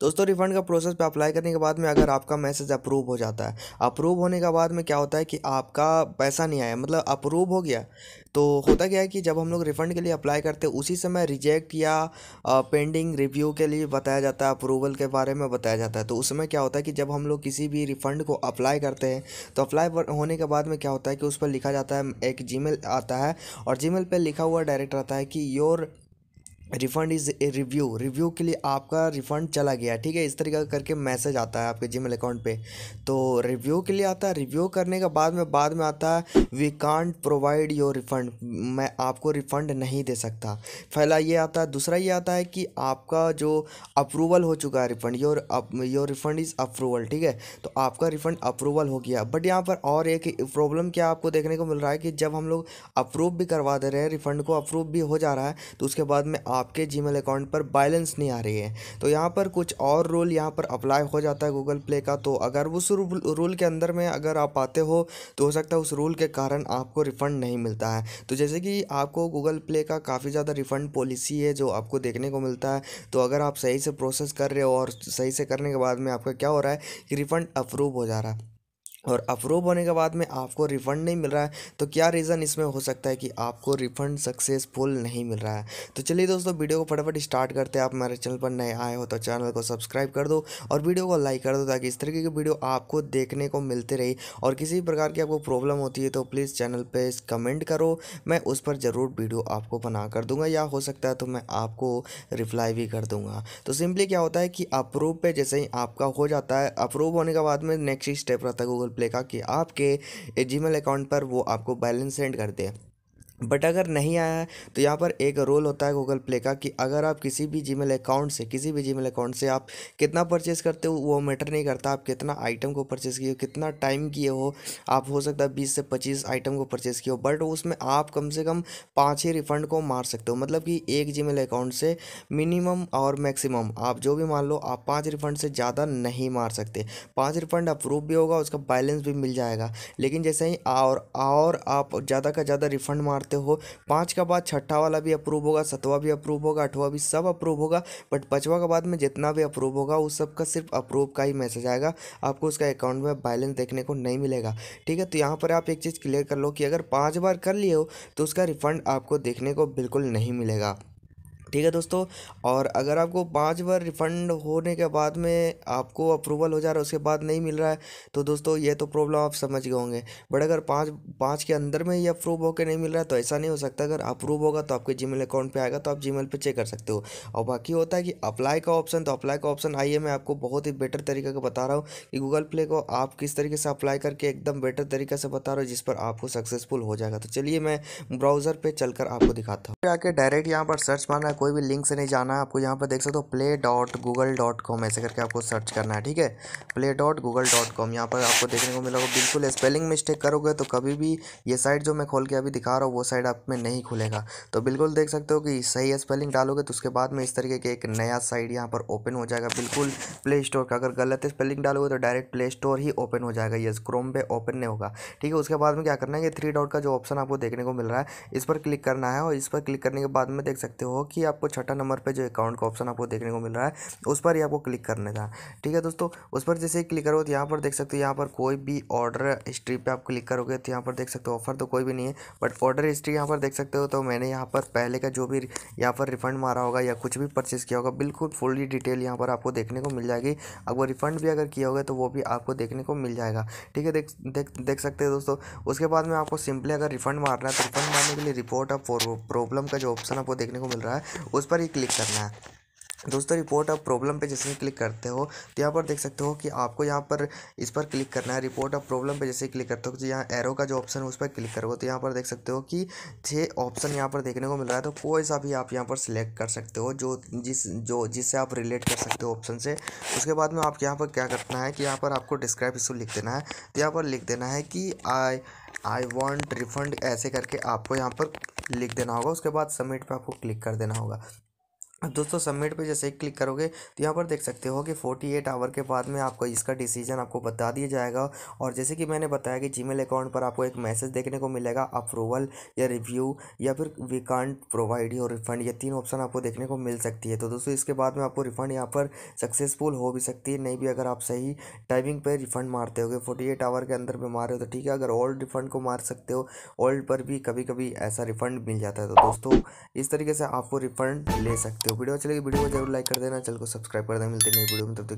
दोस्तों रिफंड का प्रोसेस पे अप्लाई करने के बाद में अगर आपका मैसेज अप्रूव हो जाता है अप्रूव होने के बाद में क्या होता है कि आपका पैसा नहीं आया मतलब अप्रूव हो गया तो होता क्या है कि जब हम लोग रिफ़ंड के लिए अप्लाई करते हैं उसी समय रिजेक्ट या पेंडिंग रिव्यू के लिए बताया जाता है अप्रूवल के बारे में बताया जाता है तो उसमें क्या होता है कि जब हम लोग किसी भी रिफ़ंड को अप्लाई करते हैं तो अप्लाई होने के बाद में क्या होता है कि उस पर लिखा जाता है एक जी आता है और जी पे लिखा हुआ डायरेक्ट रहता है कि your refund is a review review के लिए आपका रिफ़ंड चला गया ठीक है इस तरीके का करके मैसेज आता है आपके जीमेल अकाउंट पे तो रिव्यू के लिए आता है रिव्यू करने के बाद में बाद में आता है we can't provide your refund मैं आपको रिफ़ंड नहीं दे सकता पहला ये आता है दूसरा ये आता है कि आपका जो अप्रूवल हो चुका है refund your your refund is approval ठीक है तो आपका रिफ़ंड अप्रूवल हो गया बट यहाँ पर और एक प्रॉब्लम क्या आपको देखने को मिल रहा है कि जब हम लोग अप्रूव भी करवा दे रहे हैं रिफ़ंड को अप्रूव भी हो जा रहा है तो उसके बाद में आप आपके जी अकाउंट पर बैलेंस नहीं आ रही है तो यहाँ पर कुछ और रूल यहाँ पर अप्लाई हो जाता है गूगल प्ले का तो अगर उस रूल के अंदर में अगर आप आते हो तो हो सकता है उस रूल के कारण आपको रिफ़ंड नहीं मिलता है तो जैसे कि आपको गूगल प्ले का काफ़ी ज़्यादा रिफ़ंड पॉलिसी है जो आपको देखने को मिलता है तो अगर आप सही से प्रोसेस कर रहे हो और सही से करने के बाद में आपका क्या हो रहा है कि रिफ़ंड अप्रूव हो जा रहा है और अप्रूव होने के बाद में आपको रिफ़ंड नहीं मिल रहा है तो क्या रीज़न इसमें हो सकता है कि आपको रिफ़ंड सक्सेसफुल नहीं मिल रहा है तो चलिए दोस्तों वीडियो को फटाफट स्टार्ट करते हैं आप हमारे चैनल पर नए आए हो तो चैनल को सब्सक्राइब कर दो और वीडियो को लाइक कर दो ताकि इस तरीके की वीडियो आपको देखने को मिलते रही और किसी प्रकार की आपको प्रॉब्लम होती है तो प्लीज़ चैनल पर कमेंट करो मैं उस पर ज़रूर वीडियो आपको बना कर दूंगा या हो सकता है तो मैं आपको रिप्लाई भी कर दूंगा तो सिंपली क्या होता है कि अप्रूव पे जैसे ही आपका हो जाता है अप्रूव होने के बाद में नेक्स्ट स्टेप रहता है गूगल का कि आपके जी अकाउंट पर वो आपको बैलेंस सेंड कर दे बट अगर नहीं आया है तो यहाँ पर एक रोल होता है गूगल प्ले का कि अगर आप किसी भी जीमेल अकाउंट से किसी भी जीमेल अकाउंट से आप कितना परचेज़ करते हो वो मैटर नहीं करता आप कितना आइटम को परचेज़ किए हो कितना टाइम किए हो आप हो सकता है बीस से पच्चीस आइटम को परचेज़ किए हो बट उसमें आप कम से कम पाँच ही रिफंड को मार सकते हो मतलब कि एक जी अकाउंट से मिनिमम और मैक्सिमम आप जो भी मान लो आप पाँच रिफंड से ज़्यादा नहीं मार सकते पाँच रिफंड अप्रूव भी होगा उसका बैलेंस भी मिल जाएगा लेकिन जैसे ही और और आप ज़्यादा का ज़्यादा रिफंड मारते करते हो पाँच का बाद छठा वाला भी अप्रूव होगा सतवा भी अप्रूव होगा अठवा भी सब अप्रूव होगा बट पचवा के बाद में जितना भी अप्रूव होगा उस सब का सिर्फ अप्रूव का ही मैसेज आएगा आपको उसका अकाउंट में बैलेंस देखने को नहीं मिलेगा ठीक है तो यहाँ पर आप एक चीज़ क्लियर कर लो कि अगर पाँच बार कर लिए हो तो उसका रिफंड आपको देखने को बिल्कुल नहीं मिलेगा ठीक है दोस्तों और अगर आपको पाँच बार रिफ़ंड होने के बाद में आपको अप्रूवल हो जा रहा है उसके बाद नहीं मिल रहा है तो दोस्तों ये तो प्रॉब्लम आप समझ गए होंगे बट अगर पाँच पाँच के अंदर में ही अप्रूव होकर नहीं मिल रहा है तो ऐसा नहीं हो सकता अगर अप्रूव होगा तो आपके जीमेल अकाउंट पे आएगा तो आप जीमेल पर चेक कर सकते हो और बाकी होता है कि अप्लाई का ऑप्शन तो अप्लाई का ऑप्शन आइए मैं आपको बहुत ही बेटर तरीके का बता रहा हूँ कि गूगल प्ले को आप किस तरीके से अप्लाई करके एकदम बेटर तरीके से बता रहा हो जिस पर आपको सक्सेसफुल हो जाएगा तो चलिए मैं ब्राउज़र पर चल आपको दिखाता हूँ आके डायरेक्ट यहाँ पर सर्च मारना है कोई भी लिंक से नहीं जाना है आपको यहाँ पर देख सकते हो play dot Google dot com ऐसे करके आपको सर्च करना है ठीक है play dot Google dot com यहाँ पर आपको देखने को मिला बिल्कुल स्पेलिंग मिस्टेक करोगे तो कभी भी ये साइट जो मैं खोल के अभी दिखा रहा हूँ वो साइट आप में नहीं खुलेगा तो बिल्कुल देख सकते हो कि सही स्पेलिंग डालोगे तो उसके बाद में इस तरीके के एक नया साइट यहाँ पर ओपन हो जाएगा बिल्कुल प्ले स्टोर का अगर गलत स्पेलिंग डालोगे तो डायरेक्ट प्ले स्टोर ही ओपन हो जाएगा ये क्रोम पे ओपन नहीं होगा ठीक है उसके बाद में क्या करना है ये थ्री डॉट का जो ऑप्शन आपको देखने को मिल रहा है इस पर क्लिक करना है और इस पर क्लिक करने के बाद में देख सकते हो कि आपको छठा नंबर पर जो अकाउंट का ऑप्शन आपको देखने को मिल रहा है उस पर ही आपको क्लिक करने था ठीक है दोस्तों उस पर जैसे ही क्लिक करोगे तो यहाँ पर देख सकते हो यहाँ पर कोई भी ऑर्डर हिस्ट्री पर आप क्लिक करोगे तो यहाँ पर देख सकते हो ऑफर तो कोई भी नहीं है बट ऑर्डर हिस्ट्री यहाँ पर देख सकते हो तो मैंने यहाँ पर पहले का जो भी यहाँ पर रिफंड मारा होगा या कुछ भी परचेस किया होगा बिल्कुल फुल्ली डिटेल यहाँ पर आपको देखने को मिल जाएगी अगर रिफंड भी अगर किया होगा तो वो भी आपको देखने को मिल जाएगा ठीक है देख देख देख सकते हो दोस्तों उसके बाद में आपको सिंपली अगर रिफंड मारना है तो रिफंड मारने के लिए रिपोर्ट ऑफ प्रॉब्लम का जो ऑप्शन आपको देखने को मिल रहा है उस पर ही क्लिक करना है दोस्तों रिपोर्ट ऑफ प्रॉब्लम पे जैसे क्लिक करते हो तो यहाँ पर देख सकते हो कि आपको यहाँ पर इस पर क्लिक करना है रिपोर्ट ऑफ प्रॉब्लम पे जैसे क्लिक करते हो तो यहाँ एरो का जो ऑप्शन है उस पर क्लिक करोगे तो यहाँ पर देख सकते हो कि छह ऑप्शन यहाँ पर देखने को मिल रहा है तो कोई सा भी आप यहाँ पर सिलेक्ट कर सकते हो जो जिस जो जिससे आप रिलेट कर सकते हो ऑप्शन से उसके बाद में आप यहाँ पर क्या करना है कि यहाँ पर आपको डिस्क्राइब इशू लिख देना है तो यहाँ पर लिख देना है कि आई आई वॉन्ट रिफंड ऐसे करके आपको यहाँ पर लिख देना होगा उसके बाद सबमिट पे आपको क्लिक कर देना होगा अब दोस्तों सबमिट पे जैसे क्लिक करोगे तो यहाँ पर देख सकते हो कि 48 आवर के बाद में आपको इसका डिसीजन आपको बता दिया जाएगा और जैसे कि मैंने बताया कि जीमेल अकाउंट पर आपको एक मैसेज देखने को मिलेगा अप्रूवल या रिव्यू या फिर we can't provide your refund ये तीन ऑप्शन आपको देखने को मिल सकती है तो दोस्तों इसके बाद में आपको रिफंड यहाँ पर सक्सेसफुल हो भी सकती है नहीं भी अगर आप सही टाइमिंग पर रिफंड मारते हो फोर्टी एट आवर के अंदर में मारे हो तो ठीक है अगर ओल्ड रिफंड को मार सकते हो ओल्ड पर भी कभी कभी ऐसा रिफंड मिल जाता है तो दोस्तों इस तरीके से आपको रिफंड ले सकते वीडियो अच्छी लगी वीडियो को जरूर लाइक कर देना चैनल को सब्सक्राइब कर देना मिलते नई वीडियो में तब तक